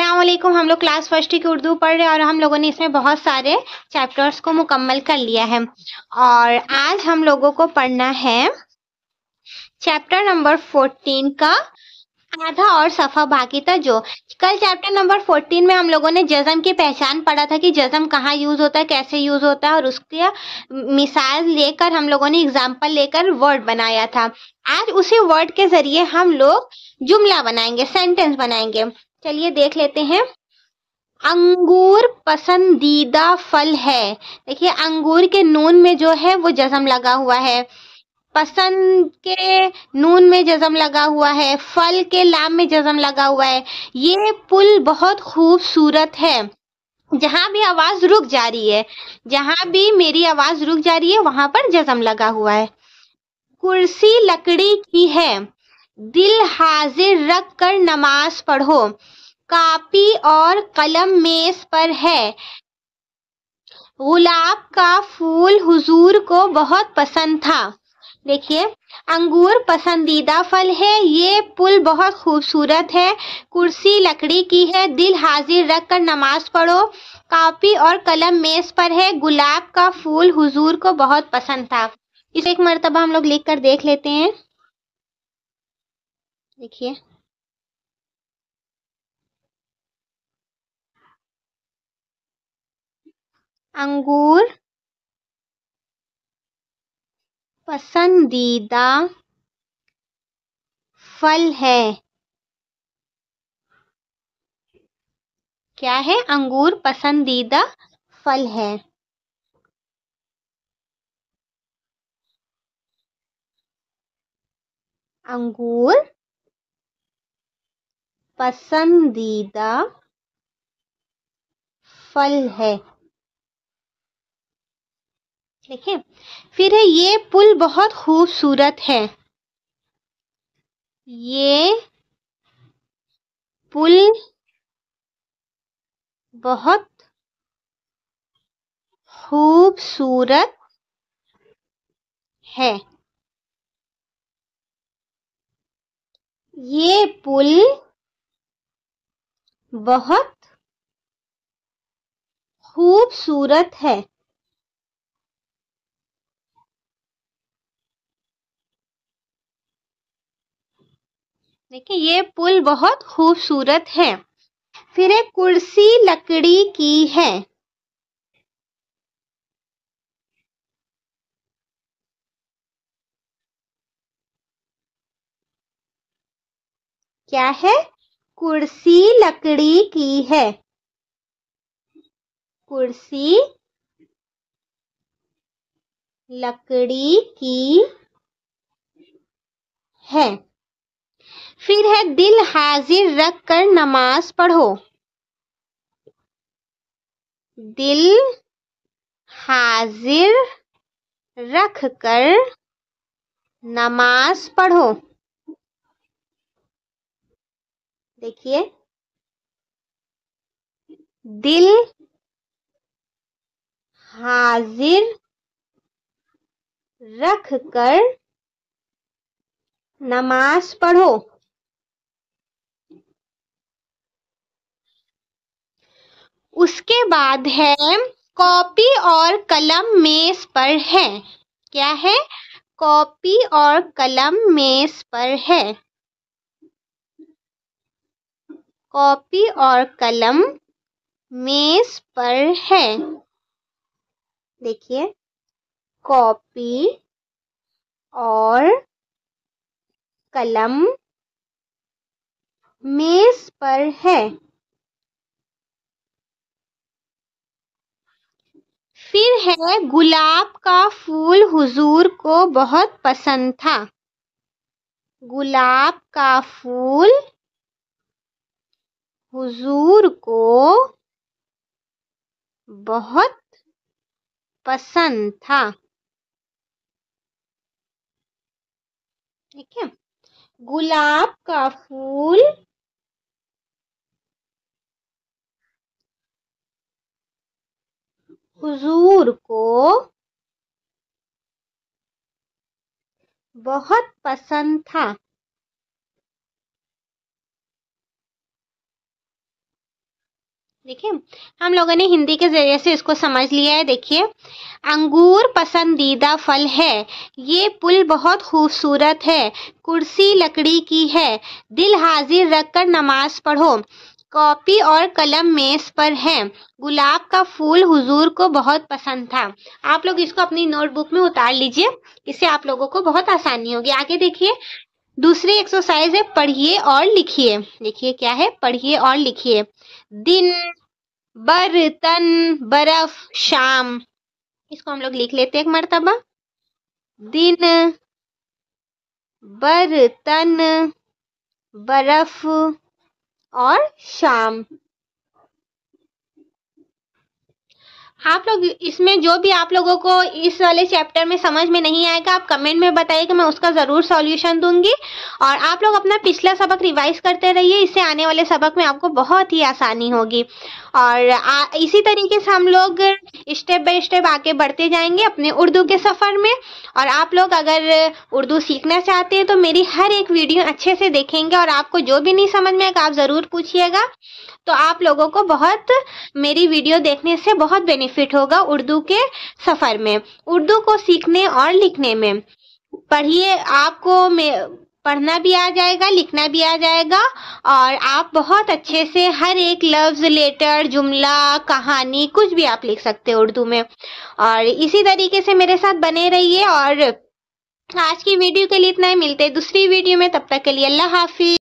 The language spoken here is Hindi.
असलम हम लोग क्लास फर्स्ट की उर्दू पढ़ रहे हैं और हम लोगों ने इसमें बहुत सारे चैप्टर्स को मुकम्मल कर लिया है और आज हम लोगों को पढ़ना है चैप्टर नंबर फोर्टीन का आधा और सफ़ा बाकी था जो कल चैप्टर नंबर फोर्टीन में हम लोगों ने जज़म की पहचान पढ़ा था कि जज़म कहाँ यूज़ होता है कैसे यूज़ होता है और उसके मिसाल लेकर हम लोगों ने एग्जाम्पल लेकर वर्ड बनाया था आज उसी वर्ड के ज़रिए हम लोग जुमला बनाएंगे सेंटेंस बनाएंगे चलिए देख लेते हैं अंगूर पसंदीदा फल है देखिए अंगूर के नून में जो है वो जजम लगा हुआ है पसंद के नून में जजम लगा हुआ है फल के लाम में जजम लगा हुआ है ये पुल बहुत खूबसूरत है जहां भी आवाज़ रुक जा रही है जहां भी मेरी आवाज़ रुक जा रही है वहां पर जजम लगा हुआ है कुर्सी लकड़ी की है दिल हाजिर रख कर नमाज पढ़ो कापी और कलम मेज पर है गुलाब का फूल हुजूर को बहुत पसंद था देखिए अंगूर पसंदीदा फल है ये पुल बहुत खूबसूरत है कुर्सी लकड़ी की है दिल हाजिर रख कर नमाज पढ़ो कापी और कलम मेज पर है गुलाब का फूल हुजूर को बहुत पसंद था इसे एक मरतबा हम लोग लिख कर देख लेते हैं देखिए अंगूर पसंदीदा फल है क्या है अंगूर पसंदीदा फल है अंगूर पसंदीदा फल है ठीक है फिर है ये पुल बहुत खूबसूरत है ये पुल बहुत खूबसूरत है ये पुल बहुत खूबसूरत है देखिए ये पुल बहुत खूबसूरत है फिर एक कुर्सी लकड़ी की है क्या है कुर्सी लकड़ी की है कुर्सी लकड़ी की है फिर है दिल हाजिर रख कर नमाज पढ़ो दिल हाजिर रख कर नमाज पढ़ो देखिए दिल हाजिर रख कर नमाज पढ़ो उसके बाद है कॉपी और कलम मेज पर है क्या है कॉपी और कलम मेज पर है कॉपी और कलम मेज पर है देखिए कॉपी और कलम मेज पर है फिर है गुलाब का फूल हुजूर को बहुत पसंद था गुलाब का फूल हुजूर को बहुत पसंद था ठीक है गुलाब का फूल हुजूर को बहुत पसंद था देखिए हम लोगों ने हिंदी के ज़रिए से इसको समझ लिया है देखिए अंगूर पसंदीदा फल है ये पुल बहुत खूबसूरत है कुर्सी लकड़ी की है दिल हाजिर रख कर नमाज पढ़ो कॉपी और कलम मेज़ पर है गुलाब का फूल हुजूर को बहुत पसंद था आप लोग इसको अपनी नोटबुक में उतार लीजिए इससे आप लोगों को बहुत आसानी होगी आगे देखिए दूसरी एक्सरसाइज है पढ़िए और लिखिए देखिए क्या है पढ़िए और लिखिए दिन बर्तन बर्फ शाम इसको हम लोग लिख लेते हैं एक मरतबा दिन बर्तन बर्फ और शाम आप लोग इसमें जो भी आप लोगों को इस वाले चैप्टर में समझ में नहीं आएगा आप कमेंट में बताइए कि मैं उसका ज़रूर सॉल्यूशन दूंगी और आप लोग अपना पिछला सबक रिवाइज करते रहिए इससे आने वाले सबक में आपको बहुत ही आसानी होगी और आ, इसी तरीके से हम लोग स्टेप बाय स्टेप आगे बढ़ते जाएंगे अपने उर्दू के सफ़र में और आप लोग अगर उर्दू सीखना चाहते हैं तो मेरी हर एक वीडियो अच्छे से देखेंगे और आपको जो भी नहीं समझ में आएगा आप ज़रूर पूछिएगा तो आप लोगों को बहुत मेरी वीडियो देखने से बहुत बेनिफिट बेनिफिट होगा उर्दू के सफ़र में उर्दू को सीखने और लिखने में पढ़िए आपको में पढ़ना भी आ जाएगा लिखना भी आ जाएगा और आप बहुत अच्छे से हर एक लफ्ज़ लेटर जुमला कहानी कुछ भी आप लिख सकते हो उर्दू में और इसी तरीके से मेरे साथ बने रहिए और आज की वीडियो के लिए इतना ही मिलते हैं दूसरी वीडियो में तब तक के लिए अल्लाह हाफिज